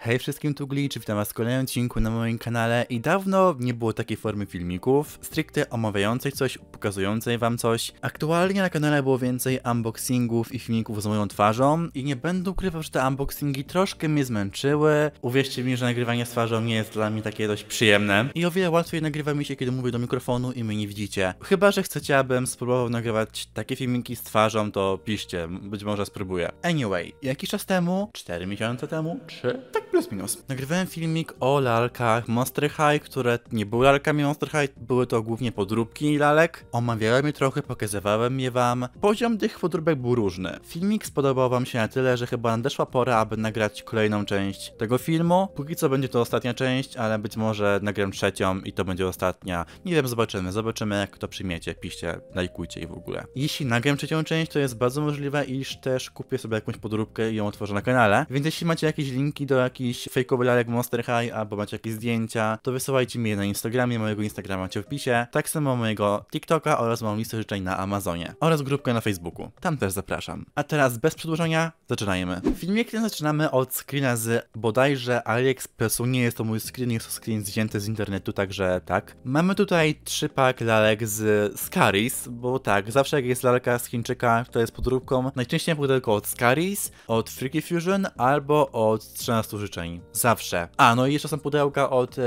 Hej wszystkim tu Glitch, witam was w kolejnym odcinku na moim kanale i dawno nie było takiej formy filmików, stricte omawiającej coś, pokazującej wam coś. Aktualnie na kanale było więcej unboxingów i filmików z moją twarzą i nie będę ukrywał, że te unboxingi troszkę mnie zmęczyły. Uwierzcie mi, że nagrywanie z twarzą nie jest dla mnie takie dość przyjemne i o wiele łatwiej nagrywa mi się, kiedy mówię do mikrofonu i mnie nie widzicie. Chyba, że chcecie, abym spróbował nagrywać takie filmiki z twarzą, to piszcie, być może spróbuję. Anyway, jakiś czas temu, 4 miesiące temu, 3, tak plus minus. Nagrywałem filmik o lalkach Monster High, które nie były lalkami Monster High, były to głównie podróbki lalek. Omawiałem je trochę, pokazywałem je wam. Poziom tych podróbek był różny. Filmik spodobał wam się na tyle, że chyba nadeszła pora, aby nagrać kolejną część tego filmu. Póki co będzie to ostatnia część, ale być może nagram trzecią i to będzie ostatnia. Nie wiem, zobaczymy. Zobaczymy jak to przyjmiecie. Piszcie, lajkujcie i w ogóle. Jeśli nagram trzecią część, to jest bardzo możliwe, iż też kupię sobie jakąś podróbkę i ją otworzę na kanale. Więc jeśli macie jakieś linki do jakichś jakiś fejkowy lalek Monster High albo macie jakieś zdjęcia, to wysyłajcie mi je na Instagramie, mojego Instagrama macie w opisie, tak samo mojego TikToka oraz moją listę życzeń na Amazonie oraz grupkę na Facebooku. Tam też zapraszam. A teraz bez przedłużenia zaczynajmy. filmie ten zaczynamy od screena z bodajże AliExpressu. Nie jest to mój screen, jest to screen zdjęty z internetu, także tak. Mamy tutaj trzy pak lalek z Scaris, bo tak, zawsze jak jest lalka z Chińczyka, to jest podróbką. Najczęściej pudełko od Scaris, od Freaky Fusion albo od 13 życzeń. Zawsze. A, no i jeszcze są pudełka od e,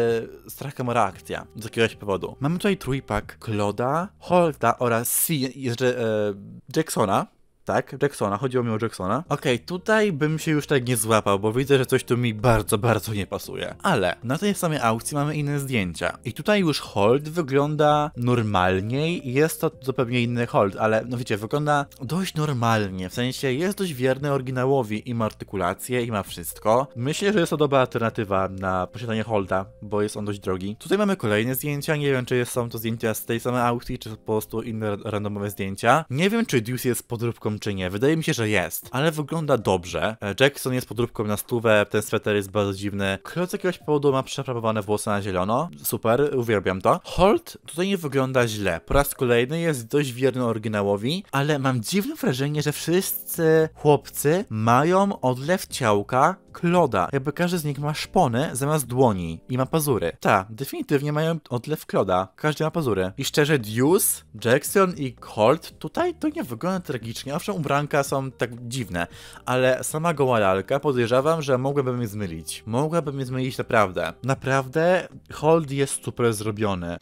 Strachka Mora Akcja. Z jakiegoś powodu. Mamy tutaj trójpak Kloda, Holta oraz C, jeszcze e, Jacksona. Tak, Jacksona, chodziło mi o Jacksona. Okej, okay, tutaj bym się już tak nie złapał, bo widzę, że coś tu mi bardzo, bardzo nie pasuje. Ale na tej samej aukcji mamy inne zdjęcia. I tutaj już hold wygląda normalniej. Jest to zupełnie inny hold, ale no wiecie, wygląda dość normalnie. W sensie jest dość wierny oryginałowi i ma artykulację, i ma wszystko. Myślę, że jest to dobra alternatywa na posiadanie holda, bo jest on dość drogi. Tutaj mamy kolejne zdjęcia. Nie wiem, czy są to zdjęcia z tej samej aukcji, czy po prostu inne randomowe zdjęcia. Nie wiem, czy Deuce jest podróbką czy nie. Wydaje mi się, że jest, ale wygląda dobrze. E, Jackson jest podróbką na stówę, ten sweter jest bardzo dziwny. Król z jakiegoś powodu ma przeprawowane włosy na zielono. Super, uwielbiam to. Holt tutaj nie wygląda źle. Po raz kolejny jest dość wierny oryginałowi, ale mam dziwne wrażenie, że wszyscy chłopcy mają odlew ciałka kloda. Jakby każdy z nich ma szpony zamiast dłoni i ma pazury. Ta, definitywnie mają odlew kloda. Każdy ma pazury. I szczerze, Deuce, Jackson i Colt tutaj to nie wygląda tragicznie. Owszem, ubranka są tak dziwne, ale sama goła lalka podejrzewam, że mogłabym je zmylić. Mogłabym je zmylić naprawdę. Naprawdę, hold jest super zrobiony.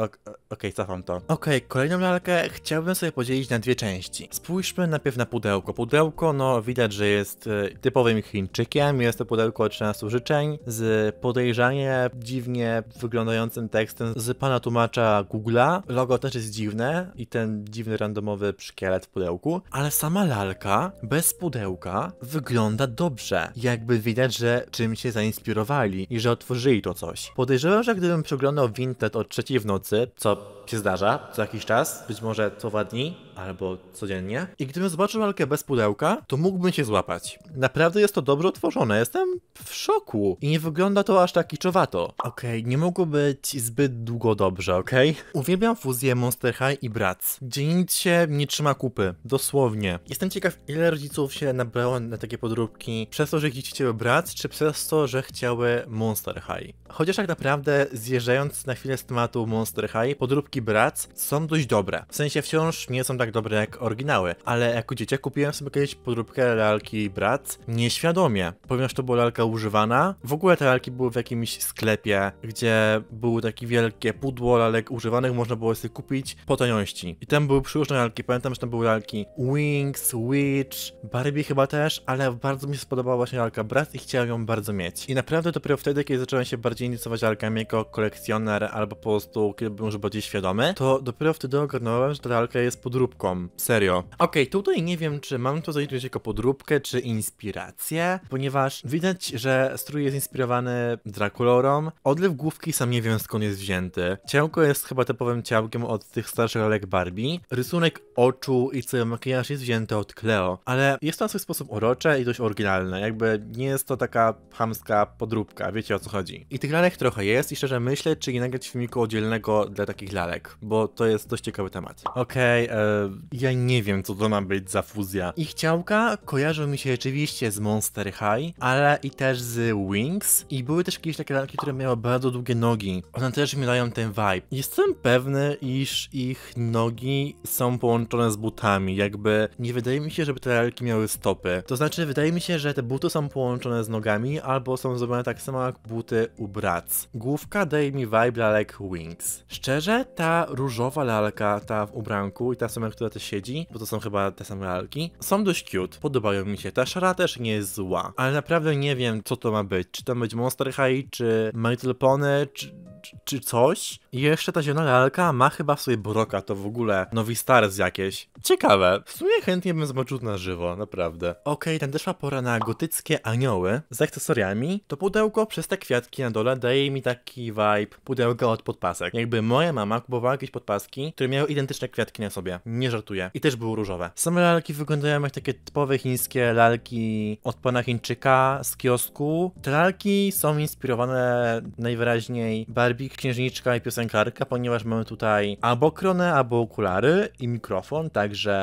Okej, okay, cofam to. Okej, okay, kolejną lalkę chciałbym sobie podzielić na dwie części. Spójrzmy najpierw na pudełko. Pudełko, no widać, że jest e, typowym Chińczykiem. Jest to pudełko 13 życzeń z podejrzanie dziwnie wyglądającym tekstem z pana tłumacza Google'a. Logo też jest dziwne i ten dziwny randomowy szkielet w pudełku. Ale sama lalka bez pudełka wygląda dobrze. Jakby widać, że czym się zainspirowali i że otworzyli to coś. Podejrzewam, że gdybym przeglądał Vinted od trzeciej w nocy, co się zdarza co jakiś czas, być może co dwa dni, albo codziennie. I gdybym zobaczył lalkę bez pudełka, to mógłbym się złapać. Naprawdę jest to dobrze otworzone, jestem w szoku. I nie wygląda to aż tak kiczowato. Okej, okay, nie mogło być zbyt długo dobrze, okej? Okay? Uwielbiam fuzję Monster High i Bratz, gdzie nic się nie trzyma kupy, dosłownie. Jestem ciekaw, ile rodziców się nabrało na takie podróbki przez to, że dzieci chciały Bratz, czy przez to, że chciały Monster High. Chociaż tak naprawdę, zjeżdżając na chwilę z tematu Monster High, podróbki Bratz są dość dobre. W sensie wciąż nie są tak tak dobre jak oryginały, ale jako dzieciak kupiłem sobie kiedyś podróbkę lalki brat nieświadomie, ponieważ to była lalka używana. W ogóle te lalki były w jakimś sklepie, gdzie było takie wielkie pudło lalek używanych, można było sobie kupić po taniości. I tam były przeróżne lalki, pamiętam, że tam były lalki Wings, Witch, Barbie chyba też, ale bardzo mi się spodobała właśnie lalka brat i chciałem ją bardzo mieć. I naprawdę dopiero wtedy, kiedy zacząłem się bardziej interesować lalkami jako kolekcjoner albo po prostu, kiedy byłem już bardziej świadomy, to dopiero wtedy ogarnąłem, że ta lalka jest podróbką podróbką. Serio. Okej, okay, tutaj nie wiem, czy mam to zaliczyć jako podróbkę, czy inspirację, ponieważ widać, że strój jest inspirowany Draculorą. Odlew główki sam nie wiem skąd jest wzięty. Ciałko jest chyba typowym ciałkiem od tych starszych lalek Barbie. Rysunek oczu i cały makijaż jest wzięty od Cleo, ale jest to na swój sposób urocze i dość oryginalne. Jakby nie jest to taka chamska podróbka, wiecie o co chodzi. I tych lalek trochę jest i szczerze myślę, czy nie nagrać filmiku oddzielnego dla takich lalek, bo to jest dość ciekawy temat. Okej, okay, e, ja nie wiem, co to ma być za fuzja. Ich ciałka kojarzą mi się rzeczywiście z Monster High, ale i też z Wings. I były też jakieś takie lalki, które miały bardzo długie nogi. One też mi dają ten vibe. Jestem pewny, iż ich nogi są połączone z butami. Jakby nie wydaje mi się, żeby te lalki miały stopy. To znaczy, wydaje mi się, że te buty są połączone z nogami, albo są zrobione tak samo jak buty u Bratz. Główka daje mi vibe lalek Wings. Szczerze, ta różowa lalka, ta w ubranku i ta sama która też siedzi, bo to są chyba te same lalki, są dość cute, podobają mi się. Ta szara też nie jest zła, ale naprawdę nie wiem, co to ma być. Czy to ma być Monster High, czy My Little Pony, czy czy coś. I jeszcze ta zielona lalka ma chyba w sobie broka, to w ogóle nowi stars jakieś. Ciekawe. W sumie chętnie bym zobaczył na żywo, naprawdę. Okej, okay, ten też ma pora na gotyckie anioły z akcesoriami. To pudełko przez te kwiatki na dole daje mi taki vibe pudełka od podpasek. Jakby moja mama kupowała jakieś podpaski, które miały identyczne kwiatki na sobie. Nie żartuję. I też były różowe. Same lalki wyglądają jak takie typowe chińskie lalki od pana Chińczyka z kiosku. Te lalki są inspirowane najwyraźniej bardziej Barbie, księżniczka i piosenkarka, ponieważ mamy tutaj albo kronę, albo okulary i mikrofon, także...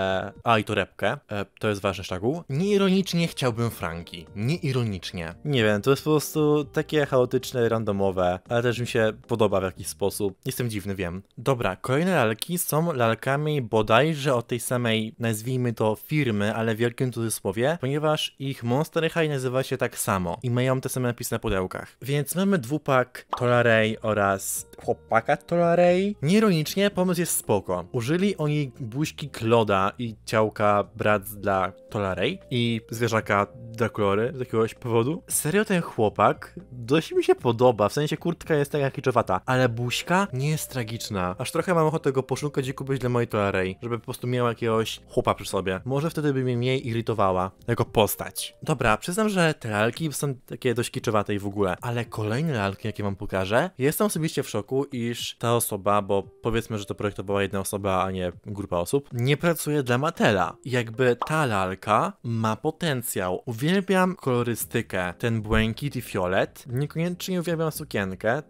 A, i torebkę. E, to jest ważny szczegół. Nieironicznie chciałbym Franki. Nieironicznie. Nie wiem, to jest po prostu takie chaotyczne, randomowe, ale też mi się podoba w jakiś sposób. Jestem dziwny, wiem. Dobra, kolejne lalki są lalkami bodajże od tej samej, nazwijmy to firmy, ale w wielkim cudzysłowie, ponieważ ich Monster High nazywa się tak samo i mają te same napisy na pudełkach. Więc mamy dwupak Tolarej oraz us chłopaka Tolarei. Nieronicznie pomysł jest spoko. Użyli oni buźki Kloda i ciałka brat dla Tolarei i zwierzaka Draculory z jakiegoś powodu. Serio ten chłopak dość mi się podoba, w sensie kurtka jest taka kiczowata, ale buźka nie jest tragiczna. Aż trochę mam ochotę go poszukać i kupić dla mojej Tolarei, żeby po prostu miała jakiegoś chłopa przy sobie. Może wtedy by mnie mniej irytowała jako postać. Dobra, przyznam, że te lalki są takie dość kiczowate i w ogóle, ale kolejne lalki, jakie wam pokażę, jestem osobiście w szoku iż ta osoba, bo powiedzmy, że to projektowała jedna osoba, a nie grupa osób, nie pracuje dla Matela. Jakby ta lalka ma potencjał. Uwielbiam kolorystykę, ten błękit i fiolet. Niekoniecznie uwielbiam sukienkę,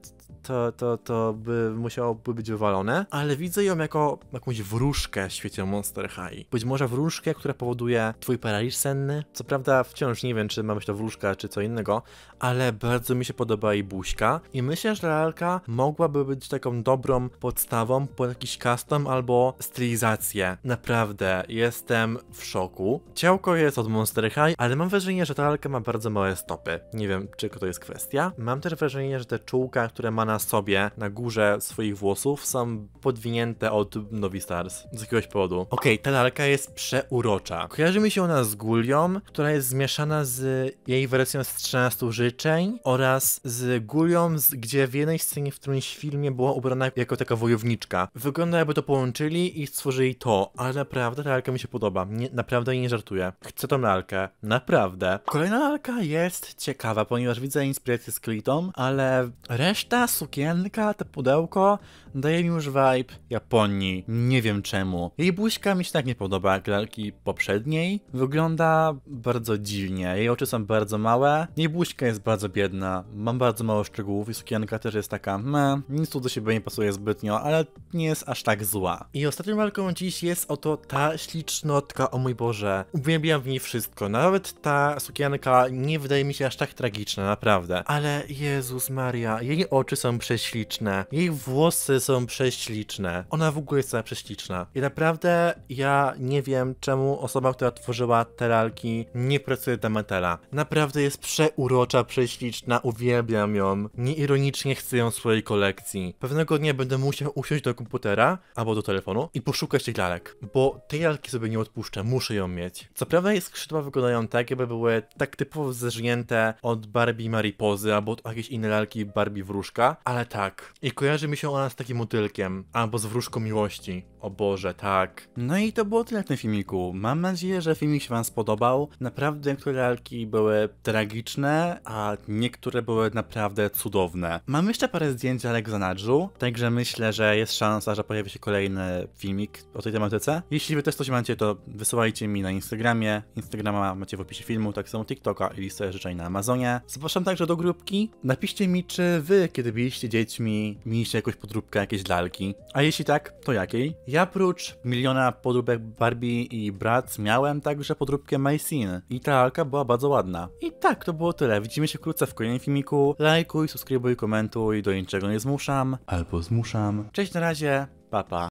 to, to, to by musiałoby być wywalone, ale widzę ją jako jakąś wróżkę w świecie Monster High. Być może wróżkę, która powoduje twój paraliż senny. Co prawda wciąż nie wiem, czy ma być to wróżka, czy co innego, ale bardzo mi się podoba jej buźka i myślę, że lalka mogłaby być taką dobrą podstawą pod jakiś custom albo stylizację. Naprawdę, jestem w szoku. Ciałko jest od Monster High, ale mam wrażenie, że ta lalka ma bardzo małe stopy. Nie wiem, czy to jest kwestia. Mam też wrażenie, że te czułka, które ma na sobie, na górze swoich włosów są podwinięte od Novi Stars z jakiegoś powodu. Okej, okay, ta lalka jest przeurocza. Kojarzy mi się ona z Gulią, która jest zmieszana z jej wersją z 13 życzeń oraz z Gulią, gdzie w jednej scenie w którymś filmie była ubrana jako taka wojowniczka. Wygląda jakby to połączyli i stworzyli to, ale naprawdę ta lalka mi się podoba. Nie, naprawdę nie żartuję. Chcę tą lalkę. Naprawdę. Kolejna lalka jest ciekawa, ponieważ widzę inspirację z Klitą, ale reszta są sukienka, to pudełko daje mi już vibe Japonii. Nie wiem czemu. Jej buźka mi się tak nie podoba jak lalki poprzedniej. Wygląda bardzo dziwnie. Jej oczy są bardzo małe. Jej buźka jest bardzo biedna. Mam bardzo mało szczegółów i sukienka też jest taka meh. Nic tu do siebie nie pasuje zbytnio, ale nie jest aż tak zła. I ostatnią walką dziś jest oto ta ślicznotka, o mój Boże. Uwielbiam w niej wszystko. Nawet ta sukienka nie wydaje mi się aż tak tragiczna, naprawdę. Ale Jezus Maria, jej oczy są są prześliczne, jej włosy są prześliczne, ona w ogóle jest cała prześliczna. I naprawdę ja nie wiem, czemu osoba, która tworzyła te lalki, nie pracuje dla Metala. Naprawdę jest przeurocza, prześliczna, uwielbiam ją. Nieironicznie chcę ją w swojej kolekcji. Pewnego dnia będę musiał usiąść do komputera albo do telefonu i poszukać tych lalek, bo tej lalki sobie nie odpuszczę, muszę ją mieć. Co prawda jej skrzydła wyglądają tak, jakby były tak typowo zerznięte od Barbie Maripozy albo od jakiejś innej lalki Barbie Wróżka, ale tak. I kojarzy mi się ona z takim motylkiem, albo z wróżką miłości. O Boże, tak. No i to było tyle w tym filmiku. Mam nadzieję, że filmik się Wam spodobał. Naprawdę niektóre lalki były tragiczne, a niektóre były naprawdę cudowne. Mam jeszcze parę zdjęć Alek Zanadżu, także myślę, że jest szansa, że pojawi się kolejny filmik o tej tematyce. Jeśli Wy też coś macie, to wysyłajcie mi na Instagramie. Instagrama macie w opisie filmu, tak samo TikToka i listę życzeń na Amazonie. Zapraszam także do grupki. Napiszcie mi, czy Wy, kiedy byliście dziećmi, mieliście jakąś podróbkę, jakieś lalki. A jeśli tak, to jakiej? Ja prócz miliona podróbek Barbie i brat miałem także podróbkę MySin i ta lalka była bardzo ładna. I tak, to było tyle. Widzimy się wkrótce w kolejnym filmiku. Lajkuj, subskrybuj, komentuj, do niczego nie zmuszam. Albo zmuszam. Cześć na razie, papa. Pa.